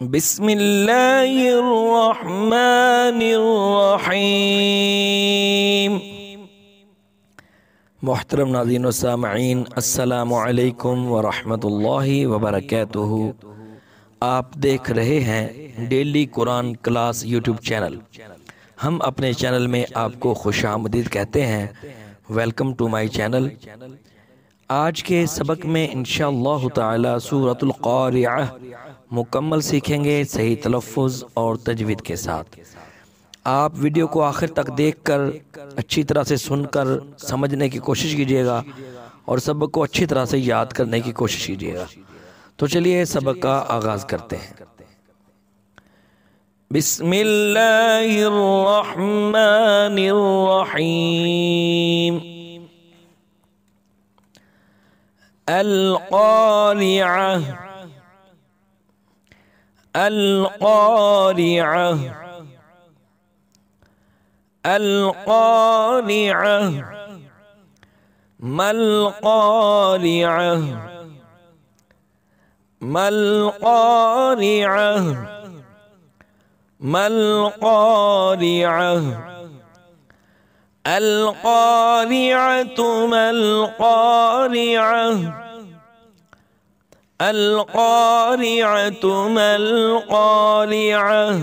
بسم اللہ الرحمن الرحیم محترم ناظرین و سامعین السلام علیکم ورحمۃ اللہ وبرکاتہ آپ دیکھ رہے ہیں ڈیلی قرآن کلاس یوٹیوب چینل ہم اپنے چینل میں آپ کو خوش آمدید کہتے ہیں ویلکم ٹو مائی چینل چینل आज के सबक में इन सूरतुल्क़ारिया मुकम्मल सीखेंगे सही तलफ़ और तजवीद के साथ आप वीडियो को आखिर तक देखकर अच्छी तरह से सुनकर समझने की कोशिश कीजिएगा और सबक को अच्छी तरह से याद करने की कोशिश कीजिएगा तो चलिए सबक का आगाज़ करते हैं बिस्मिल्लाहिर्रहमानिर्रहीम القارعة القارعة القارعة ما القارعة ما القارعة ما القارعة القارعة ما القارعة القارعة ما القارعة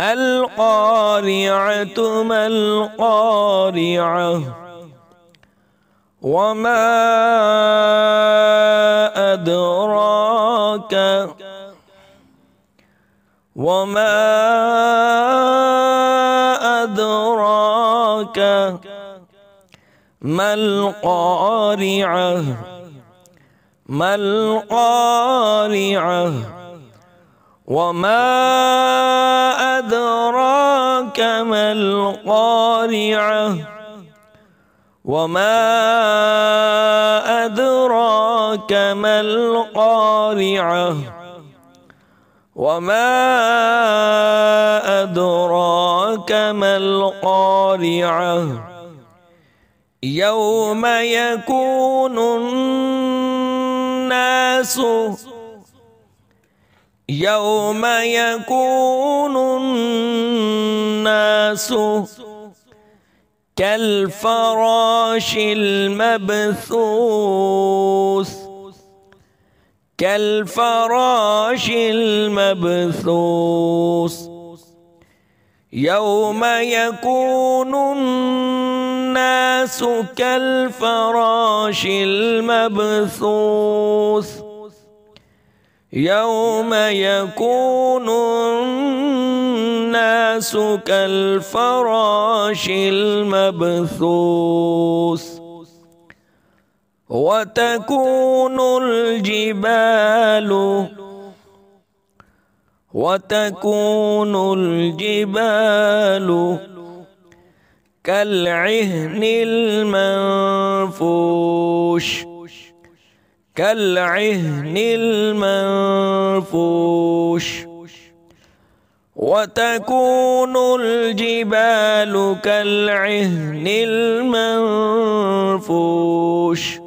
القارعة ما القارعة وما أدراك وما ما القارعة ما القارعة وما أدراك ما القارعة وما أدراك ما القارعة وما أدراك ما القارعة يوم يكون الناس يوم يكون الناس كالفراش المبثوث كالفراش المبثوث يوم يكون الناس كالفراش المبثوث يوم يكون الناس كالفراش المبثوث وتكون الجبال وتكون الجبال كالعهن المنفوش كالعهن المنفوش وتكون الجبال كالعهن المنفوش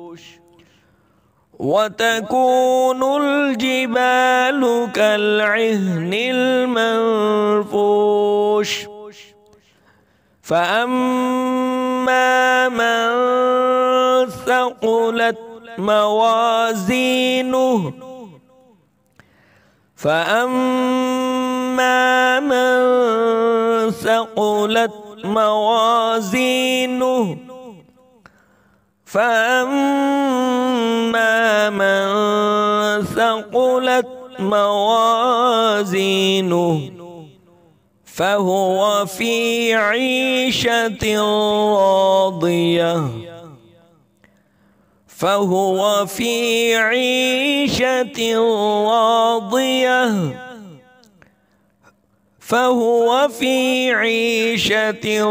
وتكون الجبال كالعهن المنفوش فأما من ثقلت موازينه فأما من ثقلت موازينه فأما من ثقلت موازينه فهو في عيشة راضية فهو في عيشة راضية فهو في عيشة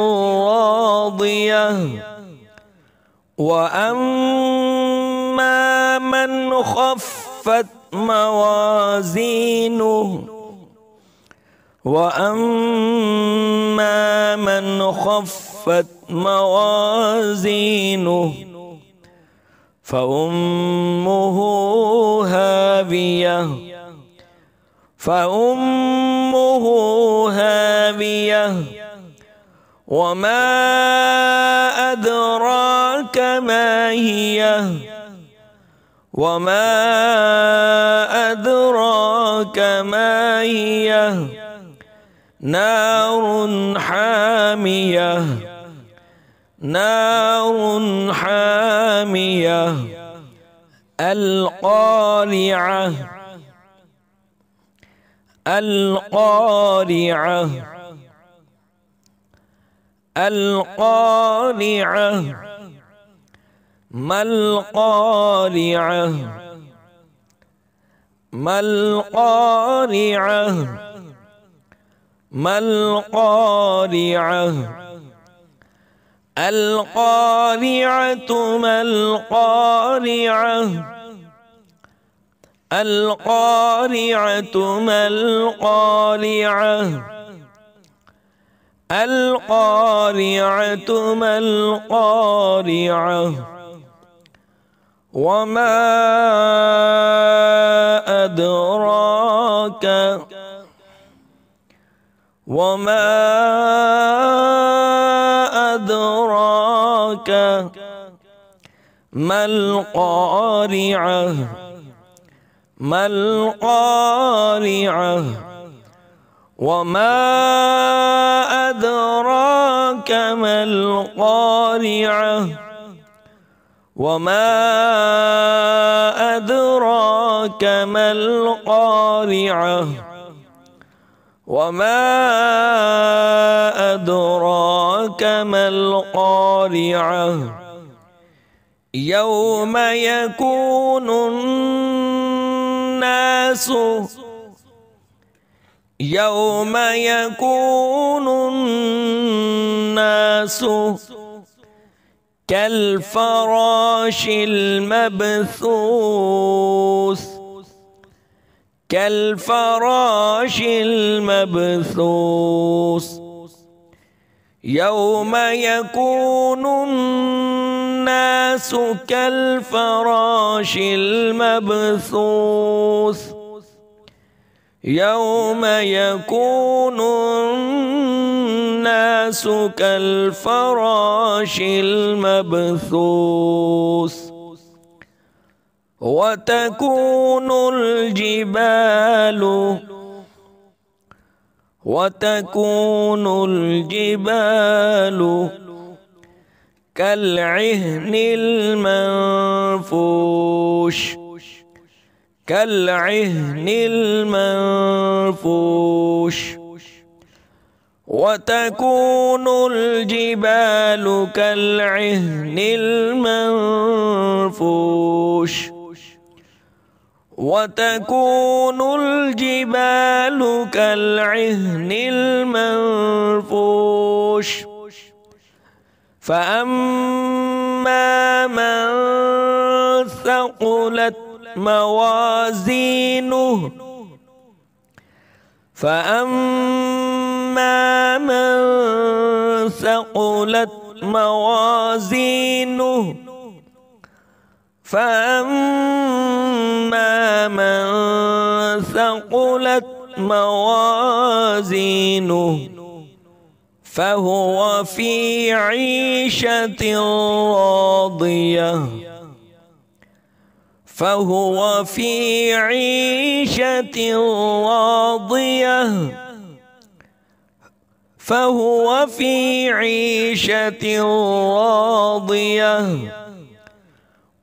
راضية واما من خفت موازينه واما من خفت موازينه فامه هاويه فامه وما أدراك ما هي وما أدراك ما هي نار حامية نار حامية القارعة القارعة القارعة ما القارعة ما القارعة ما القارعة القارعة ما القارعة القارعة ما القارعة القارعة ما القارعة وما أدراك وما أدراك ما القارعة ما القارعة وما أدراك ما القارعة وما أدراك ما القارعة وما أدراك ما القارعة يوم يكون الناس يوم يكون الناس كالفراش المبثوث كالفراش المبثوث يوم يكون الناس كالفراش المبثوث يوم يكون الناس كالفراش المبثوث وتكون الجبال وتكون الجبال كالعهن المنفوش كالعهن المنفوش وتكون الجبال كالعهن المنفوش وتكون الجبال كالعهن المنفوش فأما من ثقلت موازينه فأما من ثقلت موازينه فأما من ثقلت موازينه فهو في عيشة راضية فهو في عيشة راضية فهو في عيشة راضية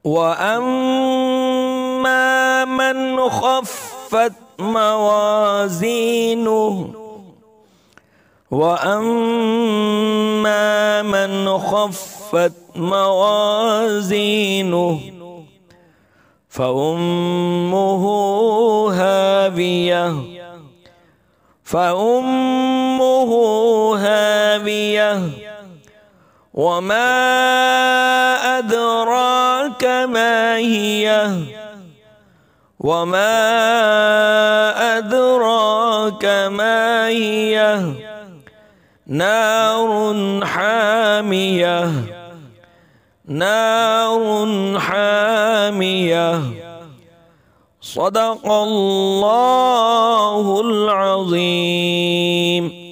وأما من خفت موازينه وأما من خفت موازينه فأمه هابية فأمه هابية وما أدراك ما هي وما أدراك ما هي نار حامية نار حامية صدق الله العظيم